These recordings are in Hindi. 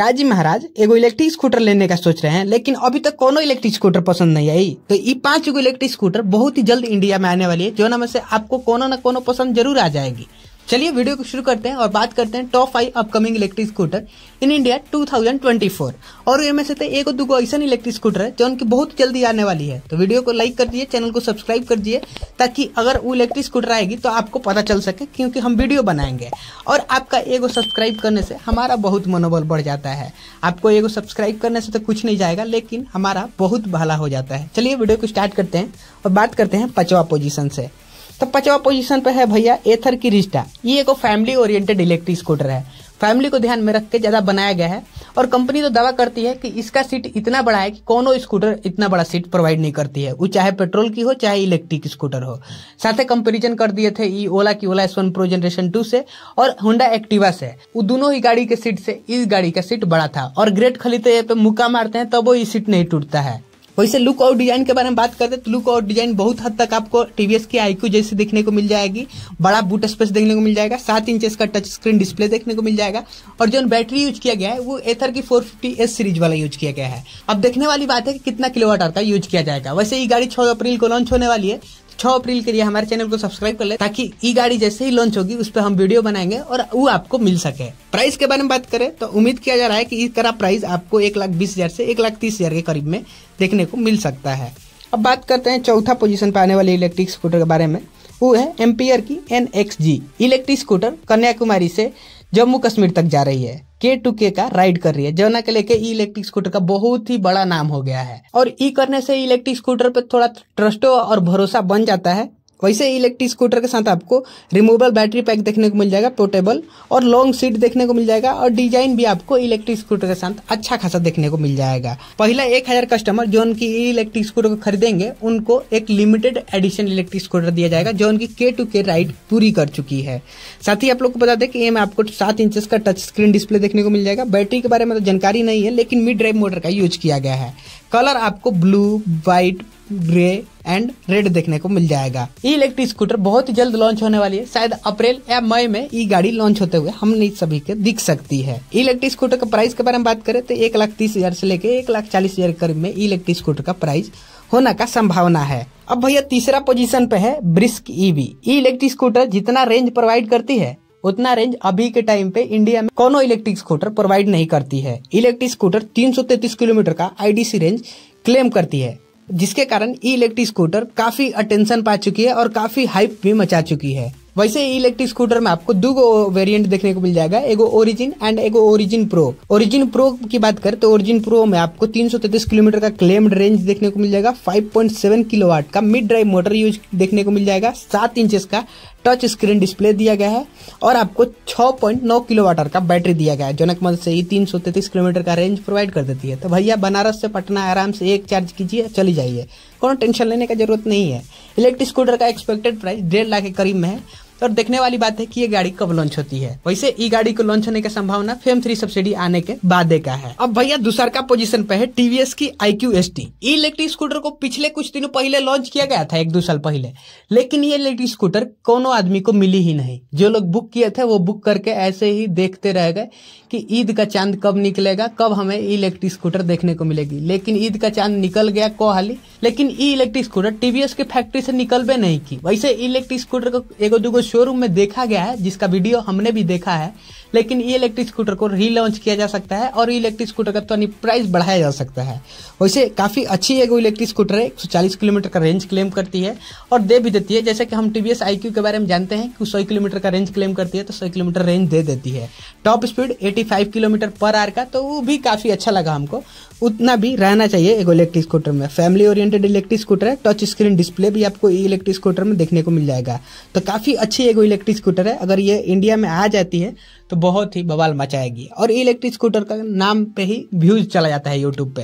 का जी महाराज एगो इलेक्ट्रिक स्कूटर लेने का सोच रहे हैं लेकिन अभी तक कोनो इलेक्ट्रिक स्कूटर पसंद नहीं आई तो ये पांच गो इलेक्ट्रिक स्कूटर बहुत ही जल्द इंडिया में आने वाली है जो ना में से आपको कोनो ना कोनो पसंद जरूर आ जाएगी चलिए वीडियो को शुरू करते हैं और बात करते हैं top five upcoming electric scooter in India 2024 और में से तो एक और दो ऐसा इलेक्ट्रिक स्कूटर है जो उनकी बहुत जल्दी आने वाली है तो वीडियो को लाइक कर दीजिए चैनल को सब्सक्राइब कर दीजिए ताकि अगर वो इलेक्ट्रिक स्कूटर आएगी तो आपको पता चल सके क्योंकि हम वीडियो बनाएंगे और आपका एगो सब्सक्राइब करने से हमारा बहुत मनोबल बढ़ जाता है आपको एगो सब्सक्राइब करने से तो कुछ नहीं जाएगा लेकिन हमारा बहुत भला हो जाता है चलिए वीडियो को स्टार्ट करते हैं और बात करते हैं पचवा पोजिशन से तो पचवा पोजीशन पे है भैया एथर की रिस्टा ये एक फैमिली ओरिएंटेड इलेक्ट्रिक स्कूटर है फैमिली को ध्यान में रख के ज़्यादा बनाया गया है और कंपनी तो दावा करती है कि इसका सीट इतना बड़ा है कि कोनो स्कूटर इतना बड़ा सीट प्रोवाइड नहीं करती है वो चाहे पेट्रोल की हो चाहे इलेक्ट्रिक स्कूटर हो साथ ही कंपेरिजन कर दिए थे ई ओला की Ola S one pro generation two से और होंडा एक्टिवा से वो दोनों ही गाड़ी के सीट से इस गाड़ी का सीट बड़ा था और ग्रेट ये पे मुक्का मारते हैं तब तो वो ये सीट नहीं टूटता है वैसे लुक और डिजाइन के बारे में बात करते तो लुक और डिजाइन बहुत हद तक आपको टीवीएस की आईक्यू जैसे देखने को मिल जाएगी बड़ा बूट स्पेस देखने को मिल जाएगा सात इंच का टच स्क्रीन डिस्प्ले देखने को मिल जाएगा और जो बैटरी यूज किया गया है वो एथर की फोर एस सीरीज वाला यूज किया गया है अब देखने वाली बात है कि कितना किलोवाट आर का यूज किया जाएगा वैसे ये गाड़ी छह अप्रैल को लॉन्च होने वाली है छह अप्रैल के लिए हमारे चैनल को सब्सक्राइब कर ले ताकि ई गाड़ी जैसे ही लॉन्च होगी उस पर हम वीडियो बनाएंगे और वो आपको मिल सके प्राइस के बारे में बात करें तो उम्मीद किया जा रहा है कि इसका प्राइस आपको एक लाख बीस हजार से एक लाख तीस हजार के करीब में देखने को मिल सकता है अब बात करते हैं चौथा पोजीशन पर आने वाले इलेक्ट्रिक स्कूटर के बारे में वो है एम्पियर की एन इलेक्ट्रिक स्कूटर कन्याकुमारी से जम्मू कश्मीर तक जा रही है के टू के का राइड कर रही है जमुना के लेके इलेक्ट्रिक स्कूटर का बहुत ही बड़ा नाम हो गया है और ई e करने से इलेक्ट्रिक स्कूटर पर थोड़ा ट्रस्टो और भरोसा बन जाता है वैसे इलेक्ट्रिक स्कूटर के साथ आपको रिमूवेबल बैटरी पैक देखने को मिल जाएगा पोर्टेबल और लॉन्ग सीट देखने को मिल जाएगा और डिजाइन भी आपको इलेक्ट्रिक स्कूटर के साथ अच्छा खासा देखने को मिल जाएगा पहला एक हजार कस्टमर जो उनकी इलेक्ट्रिक स्कूटर को खरीदेंगे उनको एक लिमिटेड एडिशन इलेक्ट्रिक स्कूटर दिया जाएगा जो उनकी के टू के राइड पूरी कर चुकी है साथ ही आप लोग को बता दें कि ये में आपको सात इंच का टच स्क्रीन डिस्प्ले देखने को मिल जाएगा बैटरी के बारे में तो जानकारी नहीं है लेकिन मिड ड्राइव मोटर का यूज किया गया है कलर आपको blue white grey and red देखने को मिल जाएगा ई इलेक्ट्रिक स्कूटर बहुत ही जल्द लॉन्च होने वाली है शायद अप्रैल या मई में ई गाड़ी लॉन्च होते हुए हमने सभी के दिख सकती है इलेक्ट्रिक स्कूटर का प्राइस के बारे में बात करें तो एक लाख तीस हजार से लेकर एक लाख चालीस हजार करीब में ई इलेक्ट्रिक स्कूटर का प्राइस होने का संभावना है अब भैया तीसरा पोजीशन पे है ब्रिस्क ईवी ई इलेक्ट्रिक स्कूटर जितना रेंज प्रोवाइड करती है उतना रेंज अभी के टाइम पे इंडिया में कोनो इलेक्ट्रिक स्कूटर प्रोवाइड नहीं करती है इलेक्ट्रिक स्कूटर 333 किलोमीटर का आईडीसी रेंज क्लेम करती है जिसके कारण ई इलेक्ट्रिक स्कूटर काफी अटेंशन पा चुकी है और काफी हाइप भी मचा चुकी है वैसे ही इलेक्ट्रिक स्कूटर में आपको दो वेरिएंट देखने को मिल जाएगा एगो ओरिजिन एंड एगो ओरिजिन प्रो ओरिजिन प्रो की बात करें तो ओरिजिन प्रो में आपको तीन किलोमीटर का क्लेम्ड रेंज देखने को मिल जाएगा 5.7 किलोवाट का मिड ड्राइव मोटर यूज देखने को मिल जाएगा सात इंचेस का टच स्क्रीन डिस्प्ले दिया गया है और आपको 6.9 किलो वाटर का बैटरी दिया गया है जनक मद से ही तीन किलोमीटर का रेंज प्रोवाइड कर देती है तो भैया बनारस से पटना आराम से एक चार्ज कीजिए चली जाइए कोई टेंशन लेने का जरूरत नहीं है इलेक्ट्रिक स्कूटर का एक्सपेक्टेड प्राइस डेढ़ लाख के करीब में है तो देखने वाली बात है कि ये गाड़ी कब लॉन्च होती है वैसे ई गाड़ी को लॉन्च होने का संभावना फेम थ्री सब्सिडी आने के बाद का है अब भैया दूसर का पोजिशन पे है टीवीएस की I Q S T electric scooter को पिछले कुछ दिनों पहले लॉन्च किया गया था एक दो साल पहले लेकिन ये इलेक्ट्रिक स्कूटर कोनो आदमी को मिली ही नहीं जो लोग बुक किए थे वो बुक करके ऐसे ही देखते रह गए कि ईद का चांद कब निकलेगा कब हमें इलेक्ट्रिक स्कूटर देखने को मिलेगी लेकिन ईद का चांद निकल गया को हाली लेकिन ई इलेक्ट्रिक स्कूटर टीवीएस के फैक्ट्री से निकलवे नहीं की वैसे इलेक्ट्रिक स्कूटर को एगो दूगो शोरूम में देखा गया है जिसका वीडियो हमने भी देखा है लेकिन ई इलेक्ट्रिक स्कूटर को रीलॉन्च किया जा सकता है और इलेक्ट्रिक स्कूटर का त्वरित प्राइस बढ़ाया जा सकता है वैसे काफ़ी अच्छी एगो इलेक्ट्रिक स्कूटर है एक किलोमीटर का रेंज क्लेम करती है और दे भी देती है जैसे कि हम टी वी के बारे में जानते हैं कि सौ किलोमीटर का रेंज क्लेम करती है तो सौ किलोमीटर रेंज दे देती है top speed five kilometre per hour का तो वो भी काफ़ी अच्छा लगा हमको उतना भी रहना चाहिए एगो इलेक्ट्रिक स्कूटर में फैमिली ओरिएंटेड इलेक्ट्रिक स्कूटर है टच स्क्रीन डिस्प्ले भी आपको ई इलेक्ट्रिक स्कूटर में देखने को मिल जाएगा तो काफ़ी अच्छी एगो इलेक्ट्रिक स्कूटर है अगर ये इंडिया में आ जाती है तो बहुत ही बवाल मचाएगी और इलेक्ट्रिक स्कूटर का नाम पे ही व्यूज चला जाता है यूट्यूब पे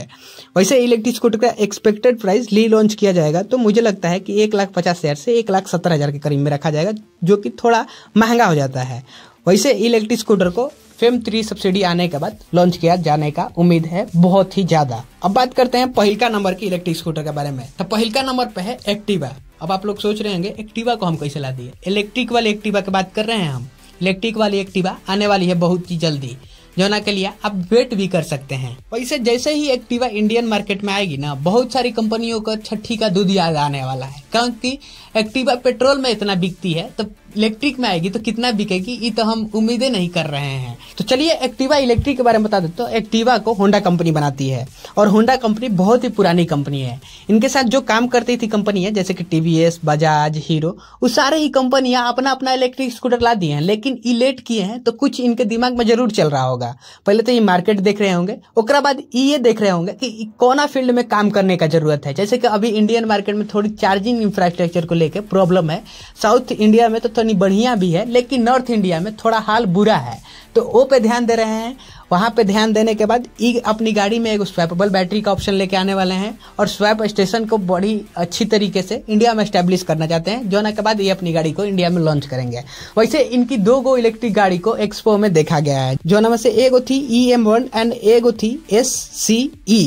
वैसे इलेक्ट्रिक स्कूटर का एक्सपेक्टेड प्राइस ली लॉन्च किया जाएगा तो मुझे लगता है कि एक लाख पचास हज़ार से एक लाख सत्तर हज़ार के करीब में रखा जाएगा जो कि थोड़ा महंगा हो जाता है वैसे इलेक्ट्रिक स्कूटर को फेम थ्री सब्सिडी आने के बाद लॉन्च किया जाने का उम्मीद है बहुत ही ज्यादा अब बात करते हैं पहलका नंबर की इलेक्ट्रिक स्कूटर के बारे में तो पहलका नंबर पे है एक्टिवा अब आप लोग सोच रहे होंगे एक्टिवा को हम कैसे ला दिए इलेक्ट्रिक वाले एक्टिवा की बात कर रहे हैं हम इलेक्ट्रिक वाली एक्टिवा आने वाली है बहुत ही जल्दी जोना के लिए आप वेट भी कर सकते हैं वैसे जैसे ही एक्टिवा इंडियन मार्केट में आएगी ना बहुत सारी कंपनियों का छठी का दूध याद आने वाला है क्योंकि एक्टिवा पेट्रोल में इतना बिकती है तो इलेक्ट्रिक में आएगी तो कितना बिकेगी ये तो हम उम्मीदें नहीं कर रहे हैं तो चलिए एक्टिवा इलेक्ट्रिक के बारे में बता देते तो एक्टिवा को होंडा कंपनी बनाती है और होंडा कंपनी बहुत ही पुरानी कंपनी है इनके साथ जो काम करती थी कंपनी है जैसे कि टीवीएस बजाज हीरो उस सारे ही कंपनियां अपना अपना इलेक्ट्रिक स्कूटर ला दिए हैं लेकिन ये लेट किए हैं तो कुछ इनके दिमाग में जरूर चल रहा होगा पहले तो ये मार्केट देख रहे होंगे ओकरा बाद ये देख रहे होंगे कि कोना फील्ड में काम करने का जरूरत है जैसे कि अभी इंडियन मार्केट में थोड़ी चार्जिंग इंफ्रास्ट्रक्चर को ले लेके प्रॉब्लम है साउथ इंडिया में तो थोड़ी बढ़िया भी है लेकिन नॉर्थ इंडिया में थोड़ा हाल बुरा है तो वो पे ध्यान दे रहे हैं वहाँ पे ध्यान देने के बाद ई अपनी गाड़ी में एक स्वैपेबल बैटरी का ऑप्शन लेके आने वाले हैं और स्वैप स्टेशन को बड़ी अच्छी तरीके से इंडिया में स्टैब्लिश करना चाहते हैं जो के बाद ये अपनी गाड़ी को इंडिया में लॉन्च करेंगे वैसे इनकी दो गो इलेक्ट्रिक गाड़ी को एक्सपो में देखा गया है जो में से एगो थी ई एम वन एंड एगो थी एस सी ई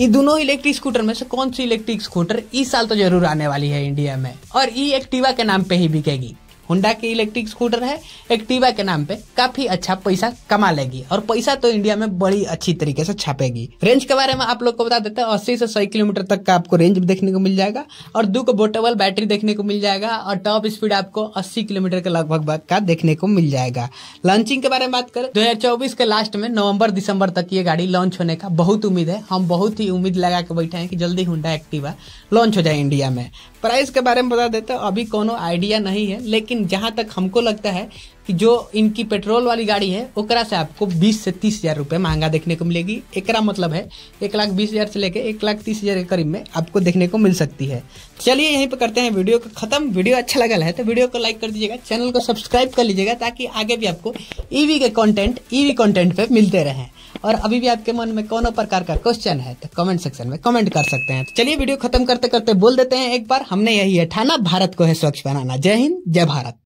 ये दोनों इलेक्ट्रिक स्कूटर में से कौन सी इलेक्ट्रिक स्कूटर इस साल तो जरूर आने वाली है इंडिया में और ई एक्टिवा के नाम पे ही बिकेगी हुडा के इलेक्ट्रिक स्कूटर है एक्टिवा के नाम पे काफी अच्छा पैसा कमा लेगी और पैसा तो इंडिया में बड़ी अच्छी तरीके से छापेगी रेंज के बारे में आप लोग को बता देते हैं अस्सी से सौ किलोमीटर तक का आपको रेंज देखने को मिल जाएगा और दो बोटेबल बैटरी देखने को मिल जाएगा और टॉप स्पीड आपको अस्सी किलोमीटर के लगभग का देखने को मिल जाएगा लॉन्चिंग के बारे में बात करें दो के लास्ट में नवम्बर दिसंबर तक ये गाड़ी लॉन्च होने का बहुत उम्मीद है हम बहुत ही उम्मीद लगा के बैठे हैं कि जल्दी हुडा एक्टिवा लॉन्च हो जाए इंडिया में प्राइस के बारे में बता देता हैं अभी कोनो आइडिया नहीं है लेकिन जहाँ तक हमको लगता है कि जो इनकी पेट्रोल वाली गाड़ी है ओकरा से आपको बीस से तीस हज़ार रुपये महंगा देखने को मिलेगी एकरा मतलब है एक लाख बीस हज़ार से लेकर एक लाख तीस हज़ार के करीब में आपको देखने को मिल सकती है चलिए यहीं पर करते हैं वीडियो को खत्म वीडियो अच्छा लगा है तो वीडियो को लाइक कर दीजिएगा चैनल को सब्सक्राइब कर लीजिएगा ताकि आगे भी आपको ईवी के कॉन्टेंट ईवी कॉन्टेंट पर मिलते रहें और अभी भी आपके मन में कोनो प्रकार का क्वेश्चन है तो कमेंट सेक्शन में कमेंट कर सकते हैं तो चलिए वीडियो खत्म करते करते बोल देते हैं एक बार हमने यही है ठाना भारत को है स्वच्छ बनाना जय हिंद जय भारत